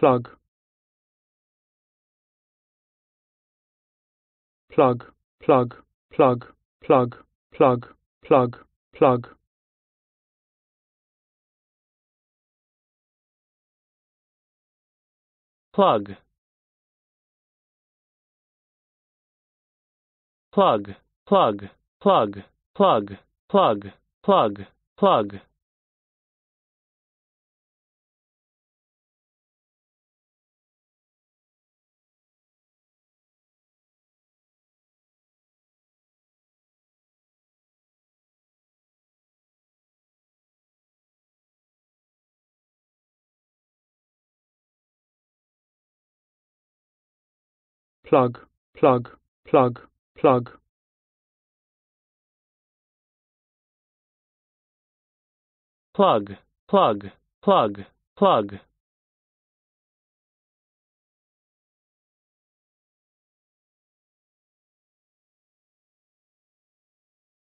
plug plug plug plug plug plug plug plug plug plug plug plug plug plug plug plug plug, plug, plug, plug. Plug, plug, plug, plug.